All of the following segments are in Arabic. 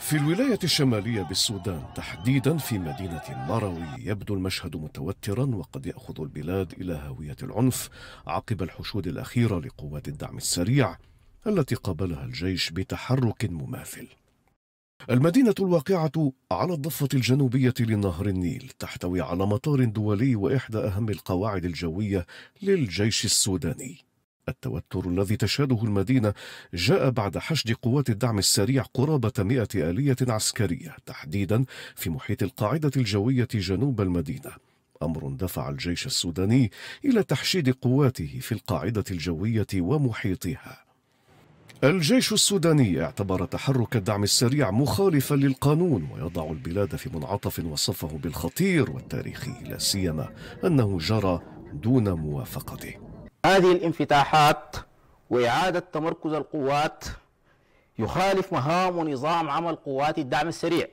في الولاية الشمالية بالسودان تحديدا في مدينة مروي يبدو المشهد متوترا وقد يأخذ البلاد إلى هاوية العنف عقب الحشود الأخيرة لقوات الدعم السريع التي قابلها الجيش بتحرك مماثل المدينة الواقعة على الضفة الجنوبية لنهر النيل تحتوي على مطار دولي وإحدى أهم القواعد الجوية للجيش السوداني التوتر الذي تشهده المدينة جاء بعد حشد قوات الدعم السريع قرابة 100 آلية عسكرية تحديدا في محيط القاعدة الجوية جنوب المدينة أمر دفع الجيش السوداني إلى تحشيد قواته في القاعدة الجوية ومحيطها الجيش السوداني اعتبر تحرك الدعم السريع مخالفا للقانون ويضع البلاد في منعطف وصفه بالخطير والتاريخي لا سيما انه جرى دون موافقته هذه الانفتاحات وإعادة تمركز القوات يخالف مهام ونظام عمل قوات الدعم السريع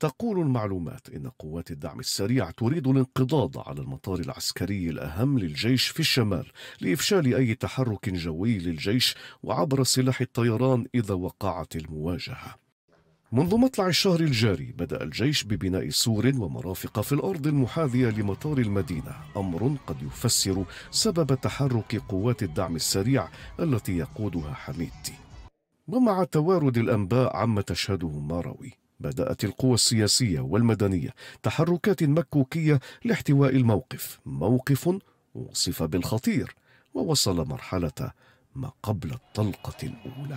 تقول المعلومات إن قوات الدعم السريع تريد الانقضاض على المطار العسكري الأهم للجيش في الشمال لإفشال أي تحرك جوي للجيش وعبر سلاح الطيران إذا وقعت المواجهة منذ مطلع الشهر الجاري بدأ الجيش ببناء سور ومرافق في الأرض المحاذية لمطار المدينة أمر قد يفسر سبب تحرك قوات الدعم السريع التي يقودها حميدتي ومع توارد الأنباء عما تشهده ماروي بدأت القوى السياسية والمدنية تحركات مكوكية لاحتواء الموقف موقف وصف بالخطير ووصل مرحلة ما قبل الطلقة الأولى